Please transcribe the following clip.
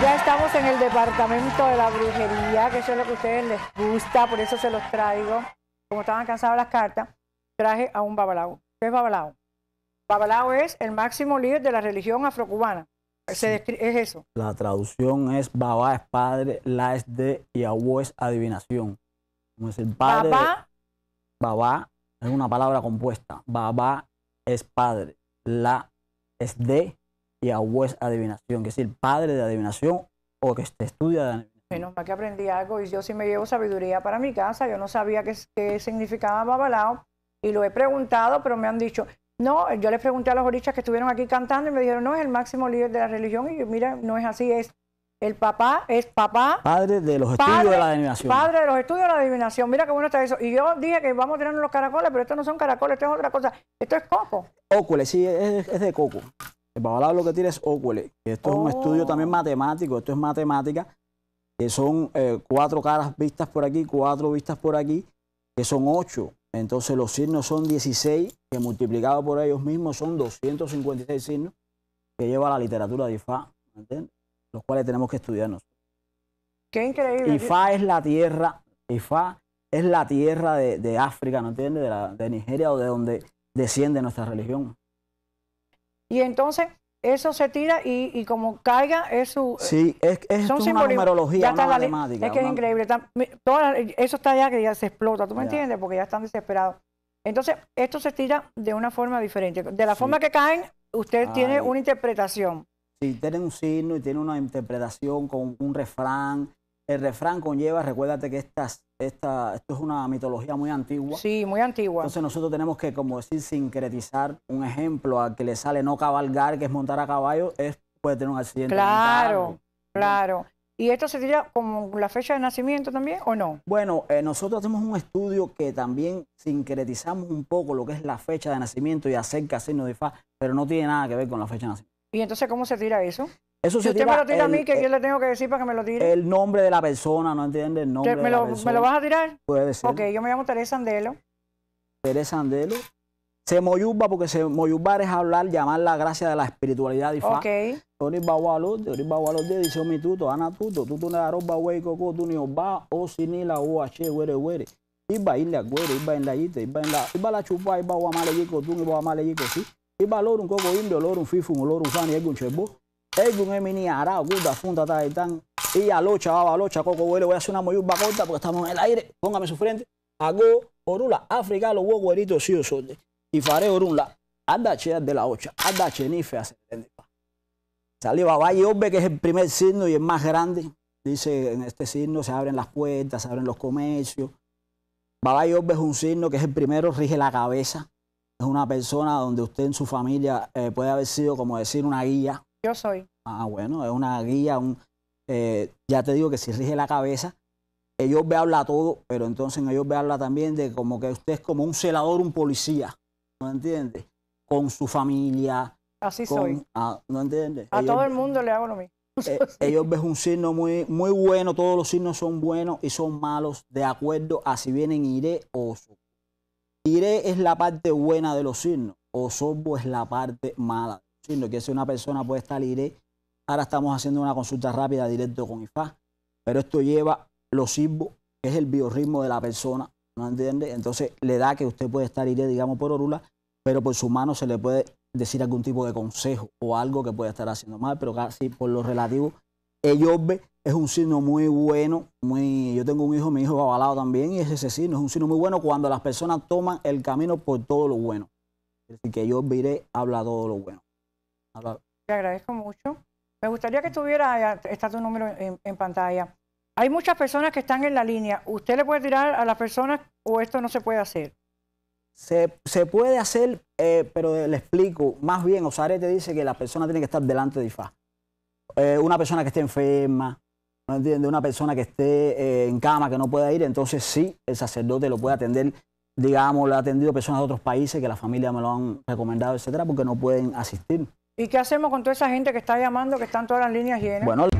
Ya estamos en el departamento de la brujería, que eso es lo que a ustedes les gusta, por eso se los traigo. Como estaban cansadas las cartas, traje a un babalao. ¿Qué es babalao? Babalao es el máximo líder de la religión afrocubana. es eso. La traducción es babá es padre, la es de y Abu es adivinación. Como es el padre. Baba. Baba es una palabra compuesta. Babá es padre, la es de y a Adivinación, que es el padre de adivinación o que estudia de adivinación. Bueno, aquí que aprendí algo y yo sí me llevo sabiduría para mi casa. Yo no sabía qué, significaba babalao y lo he preguntado, pero me han dicho, no, yo le pregunté a los orichas que estuvieron aquí cantando y me dijeron, no, es el máximo líder de la religión. Y yo, mira, no es así, es el papá, es papá. Padre de los estudios de la adivinación. Padre de los estudios de la adivinación. Mira qué bueno está eso. Y yo dije que vamos a tener los caracoles, pero estos no son caracoles, esto es otra cosa. Esto es coco. Ocule, sí, es, es de coco. El palabra lo que tiene es óculos. esto es un estudio también oh. matemático, esto es matemática, que son eh, cuatro caras vistas por aquí, cuatro vistas por aquí, que son ocho. Entonces los signos son 16, que multiplicado por ellos mismos son 256 signos que lleva la literatura de Ifá, los cuales tenemos que estudiarnos. Qué increíble. Ifá es la tierra, es la tierra de, África, ¿no entiendes? De, de Nigeria o de donde desciende nuestra religión y entonces eso se tira y, como caiga es su... Sí, es, es una numerología, matemática. Es que es increíble. eso está ya que ya se explota, ¿tú me entiendes? Porque ya están desesperados. Entonces, esto se tira de una forma diferente. De la forma que caen, usted tiene una interpretación. Sí, tiene un signo y tiene una interpretación con un refrán. El refrán conlleva, recuérdate que estas esta, esto es una mitología muy antigua. Sí, muy antigua. Entonces nosotros tenemos que, como decir, sincretizar un ejemplo a que le sale no cabalgar, que es montar a caballo, es, puede tener un accidente. Claro, claro. ¿Y esto se tira como la fecha de nacimiento también o no? Bueno, eh, nosotros hacemos un estudio que también sincretizamos un poco lo que es la fecha de nacimiento y acerca signo de fa, pero no tiene nada que ver con la fecha de nacimiento. ¿Y entonces cómo se tira eso? Eso usted me lo tira el, a mí, ¿qué, le tengo que decir para que me lo tire? El nombre de la persona, ¿no entiende? El nombre me, de lo, la ¿Me lo vas a tirar? Puede ser. Ok, yo me llamo Teresa Andelo. Teresa Andelo. se moyuba porque se moyuba es hablar, llamar la gracia de la espiritualidad y fa. Ok. Ori ori de dice mi tuto, ana tuto, tuto le aroba güey, coco, tú ni oba, o sinila, o ache, were, were. Iba irle a güero, iba en la yite, iba en la, iba la chupa, iba guamale yico, tú ni guamale yico, sí. Iba loro un coco indio, loro un fifu, un un fan y un chebo. Edwin niña, Arao, da Funda, tal y baba locha, Coco, Vuelo, voy a hacer una moyuba corta porque estamos en el aire, póngame su frente, hago, Orula, África, los huevos, güeritos, sí, y faré Orula, Anda de la Ocha, Salió Nife, Saliva y Orbe, que es el primer signo y el más grande, dice, en este signo se abren las puertas, se abren los comercios, Babay Orbe es un signo que es el primero, rige la cabeza. Es una persona donde usted en su familia eh, puede haber sido, como decir, una guía, yo soy. Ah, bueno, es una guía, un, eh, ya te digo que si rige la cabeza, ellos ve habla todo, pero entonces ellos ve habla también de como que usted es como un celador, un policía, ¿no entiende? Con su familia. Así soy. Ah, ¿No entiende? A todo el mundo le hago lo mismo. Eh, ellos ven un signo muy, muy bueno, todos los signos son buenos y son malos, de acuerdo a si vienen iré o so. Iré es la parte buena de los signos, o sobo es la parte mala que si una persona puede estar libre, ahora estamos haciendo una consulta rápida directo con IFA, pero esto lleva los sirvo, que es el biorritmo de la persona, ¿no entiende? Entonces le da que usted puede estar libre, digamos, por orula, pero por su mano se le puede decir algún tipo de consejo o algo que puede estar haciendo mal, pero casi por lo relativo, ellos ve es un signo muy bueno, muy yo tengo un hijo, mi hijo es avalado también, y es ese signo, es un signo muy bueno cuando las personas toman el camino por todo lo bueno. Es decir, que yo viré habla todo lo bueno. Te agradezco mucho. Me gustaría que estuviera está tu número en, pantalla. Hay muchas personas que están en la línea. ¿Usted le puede tirar a las personas o esto no se puede hacer? Se, puede hacer, eh, pero le explico. Más bien, Osare te dice que la persona tiene que estar delante de IFA. Eh, una persona que esté enferma, ¿no entiende? Una persona que esté eh, en cama, que no pueda ir, entonces sí, el sacerdote lo puede atender. Digamos, lo ha atendido personas de otros países que la familia me lo han recomendado, etcétera, porque no pueden asistir. ¿Y qué hacemos con toda esa gente que está llamando, que están todas las líneas llenas? Bueno,